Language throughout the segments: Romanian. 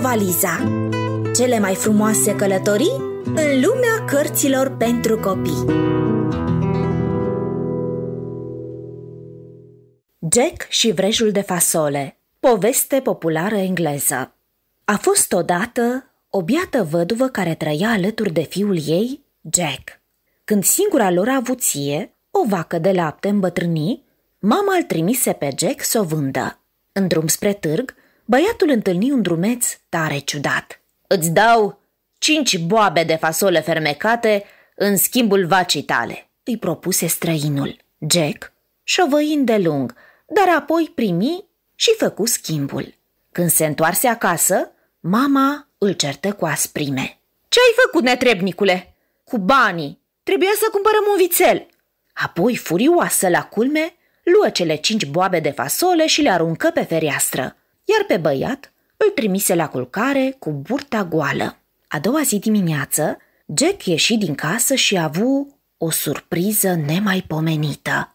valiza. Cele mai frumoase călătorii în lumea cărților pentru copii. Jack și vrejul de fasole Poveste populară engleză A fost odată o biată văduvă care trăia alături de fiul ei, Jack. Când singura lor avuție, o vacă de lapte îmbătrâni, mama îl trimise pe Jack să o vândă. În drum spre târg, Băiatul întâlni un drumeț tare ciudat. Îți dau cinci boabe de fasole fermecate în schimbul vacii tale, îi propuse străinul. Jack șovăi îndelung, dar apoi primi și făcu schimbul. Când se întoarse acasă, mama îl certă cu asprime. Ce ai făcut, netrebnicule? Cu banii! Trebuia să cumpărăm un vițel! Apoi, furioasă la culme, luă cele cinci boabe de fasole și le aruncă pe fereastră iar pe băiat îl trimise la culcare cu burta goală. A doua zi dimineață, Jack ieși din casă și a avut o surpriză nemaipomenită.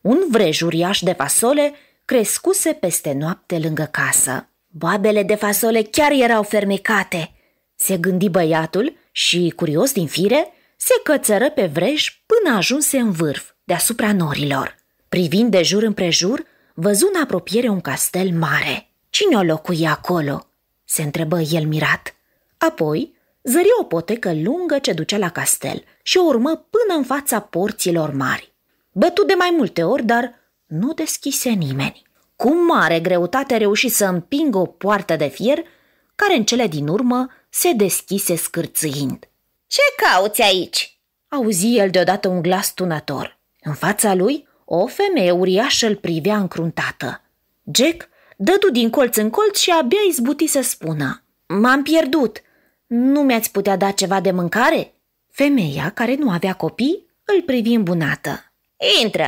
Un vrej uriaș de fasole crescuse peste noapte lângă casă. Boabele de fasole chiar erau fermecate. Se gândi băiatul și, curios din fire, se cățără pe vrej până ajunse în vârf, deasupra norilor. Privind de jur împrejur, văzu în apropiere un castel mare. Cine o locuie acolo?" se întrebă el mirat. Apoi, zări o potecă lungă ce ducea la castel și o urmă până în fața porților mari. Bătut de mai multe ori, dar nu deschise nimeni. Cu mare greutate reuși să împingă o poartă de fier, care în cele din urmă se deschise scârțâind. Ce cauți aici?" auzi el deodată un glas tunător. În fața lui, o femeie uriașă îl privea încruntată. Jack Dădu din colț în colț și abia izbuti să spună M-am pierdut! Nu mi-ați putea da ceva de mâncare?" Femeia, care nu avea copii, îl privi îmbunată. Intră!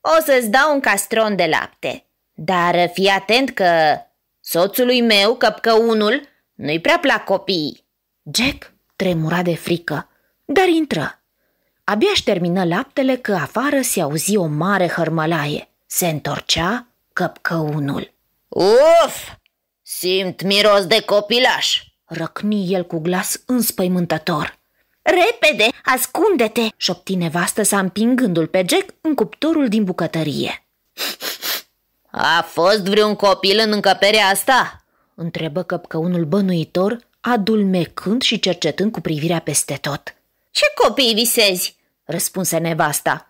O să-ți dau un castron de lapte. Dar fii atent că soțului meu, căpcăunul, nu-i prea plac copiii. Jack tremura de frică, dar intră. Abia își termină laptele că afară se auzi o mare hărmălaie. Se întorcea căpcăunul. Uf! Simt miros de copilaș!" răcni el cu glas înspăimântător. Repede, ascunde-te!" șopti nevastă să împingându-l pe Jack în cuptorul din bucătărie. A fost vreun copil în încăperea asta?" întrebă căpcăunul bănuitor, adulmecând și cercetând cu privirea peste tot. Ce copii visezi?" răspunse nevasta.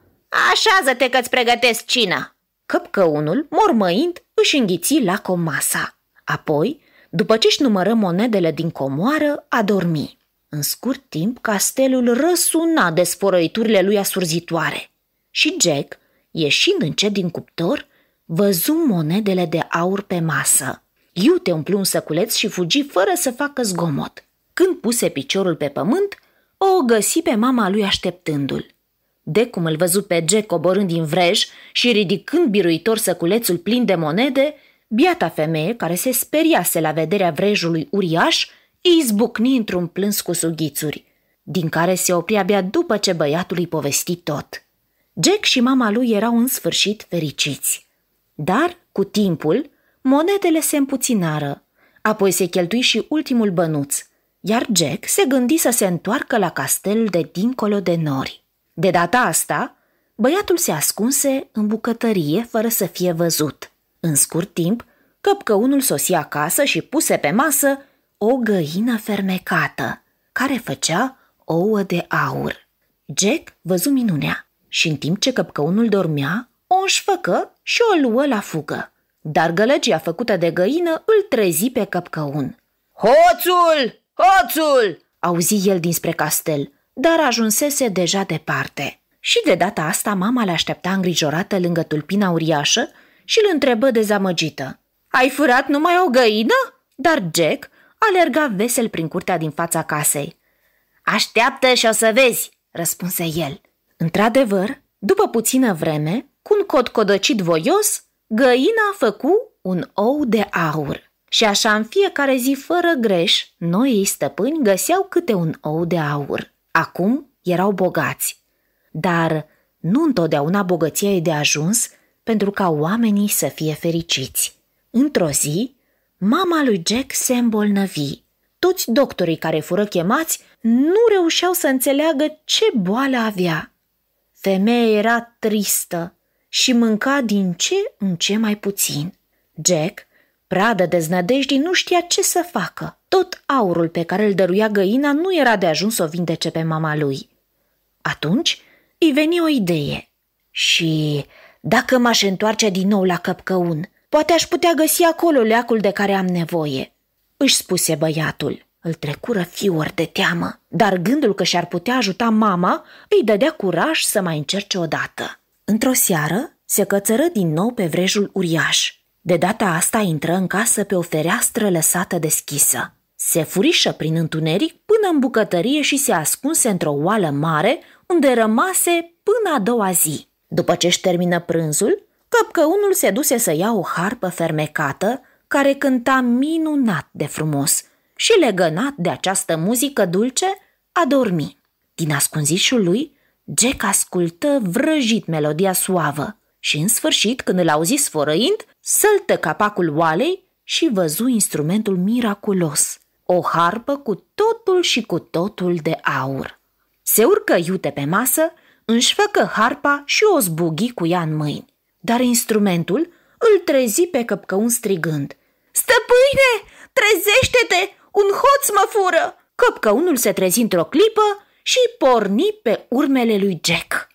Așează-te că-ți pregătesc cina!" căpcăunul, mormăind, își înghiți la comasa. Apoi, după ce își numără monedele din comoară, a dormi. În scurt timp, castelul răsuna de sfărăiturile lui asurzitoare și Jack, ieșind încet din cuptor, văzu monedele de aur pe masă. Iute umplu un săculeț și fugi fără să facă zgomot. Când puse piciorul pe pământ, o găsi pe mama lui așteptându-l. De cum îl văzu pe G coborând din vrej și ridicând biruitor săculețul plin de monede, biata femeie, care se speriase la vederea vrejului uriaș, îi izbucni într-un plâns cu sughițuri, din care se opri abia după ce băiatul îi povesti tot. Jack și mama lui erau în sfârșit fericiți. Dar, cu timpul, monedele se împuținară, apoi se cheltui și ultimul bănuț, iar Jack se gândi să se întoarcă la castel de dincolo de nori. De data asta, băiatul se ascunse în bucătărie fără să fie văzut. În scurt timp, căpcăunul sosi acasă și puse pe masă o găină fermecată, care făcea ouă de aur. Jack văzu minunea și în timp ce căpcăunul dormea, o înșfăcă și o luă la fugă. Dar gălăgia făcută de găină îl trezi pe căpcăun. Hoțul! Hoțul! auzi el dinspre castel dar ajunsese deja departe. Și de data asta mama le aștepta îngrijorată lângă tulpina uriașă și îl întrebă dezamăgită. Ai furat numai o găină?" Dar Jack alerga vesel prin curtea din fața casei. Așteaptă și o să vezi!" răspunse el. Într-adevăr, după puțină vreme, cu un cod codăcit voios, găina făcut un ou de aur. Și așa în fiecare zi fără greș, noi stăpâni găseau câte un ou de aur. Acum erau bogați, dar nu întotdeauna bogăția e de ajuns pentru ca oamenii să fie fericiți. Într-o zi, mama lui Jack se îmbolnăvi. Toți doctorii care fură chemați nu reușeau să înțeleagă ce boală avea. Femeia era tristă și mânca din ce în ce mai puțin. Jack Pradă deznădejdii nu știa ce să facă. Tot aurul pe care îl dăruia găina nu era de ajuns să o vindece pe mama lui. Atunci îi veni o idee. Și dacă m-aș întoarce din nou la căpcăun, poate aș putea găsi acolo leacul de care am nevoie, își spuse băiatul. Îl trecură fior de teamă, dar gândul că și-ar putea ajuta mama îi dădea curaj să mai încerce odată. Într-o seară, se cățără din nou pe vrejul uriaș. De data asta intră în casă pe o fereastră lăsată deschisă. Se furișă prin întuneric până în bucătărie și se ascunse într-o oală mare, unde rămase până a doua zi. După ce își termină prânzul, căpcăunul se duse să ia o harpă fermecată, care cânta minunat de frumos și legănat de această muzică dulce, a dormit. Din ascunzișul lui, Jack ascultă vrăjit melodia suavă, și în sfârșit, când îl auzi sfărăind, săltă capacul oalei și văzu instrumentul miraculos, o harpă cu totul și cu totul de aur. Se urcă iute pe masă, își făcă harpa și o zbughi cu ea în mâini. Dar instrumentul îl trezi pe căpcăun strigând. Stăpâine, trezește-te! Un hoț mă fură! Căpcăunul se trezi într-o clipă și porni pe urmele lui Jack.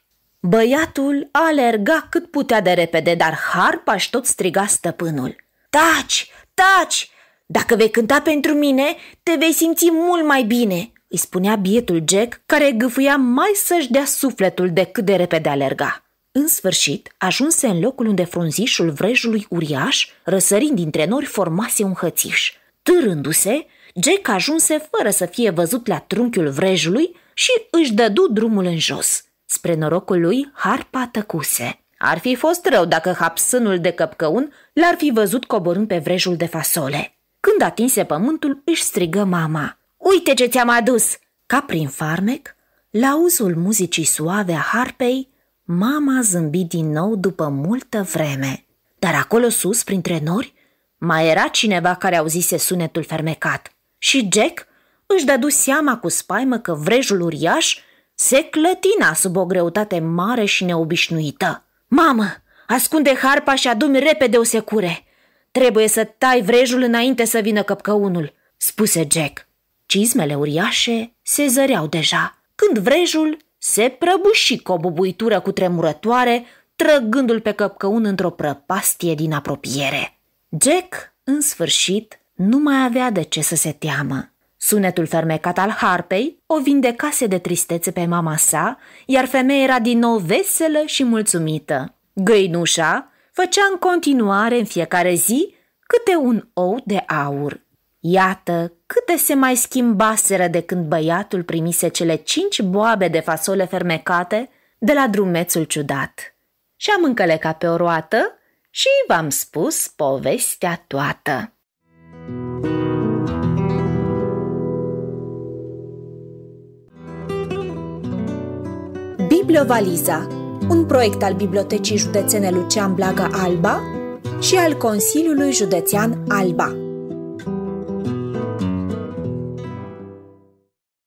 Băiatul alerga cât putea de repede, dar harpa și tot striga stăpânul. Taci, taci! Dacă vei cânta pentru mine, te vei simți mult mai bine!" îi spunea bietul Jack, care gâfâia mai să-și dea sufletul de cât de repede alerga. În sfârșit, ajunse în locul unde frunzișul vrejului uriaș, răsărind dintre nori, formase un hățiș. Târându-se, Jack ajunse fără să fie văzut la trunchiul vrejului și își dădu drumul în jos. Spre norocul lui, harpa tăcuse. Ar fi fost rău dacă hapsânul de căpcăun l-ar fi văzut coborând pe vrejul de fasole. Când atinse pământul, își strigă mama. Uite ce ți-am adus!" Ca prin farmec, la uzul muzicii suave a harpei, mama zâmbi din nou după multă vreme. Dar acolo sus, printre nori, mai era cineva care auzise sunetul fermecat. Și Jack își dădu seama cu spaimă că vrejul uriaș se clătina sub o greutate mare și neobișnuită. Mamă, ascunde harpa și adumi repede o secure. Trebuie să tai vrejul înainte să vină căpcăunul, spuse Jack. Cizmele uriașe se zăreau deja, când vrejul se prăbuși cu o bubuitură cu tremurătoare, trăgându-l pe căpcăun într-o prăpastie din apropiere. Jack, în sfârșit, nu mai avea de ce să se teamă. Sunetul fermecat al harpei o vindecase de tristețe pe mama sa, iar femeia era din nou veselă și mulțumită. Găinușa făcea în continuare în fiecare zi câte un ou de aur. Iată câte se mai schimbaseră de când băiatul primise cele cinci boabe de fasole fermecate de la drumețul ciudat. Și am încălecat pe o roată și v-am spus povestea toată. Bibliovaliza, un proiect al Bibliotecii Județene Lucian Blaga Alba și al Consiliului Județean Alba.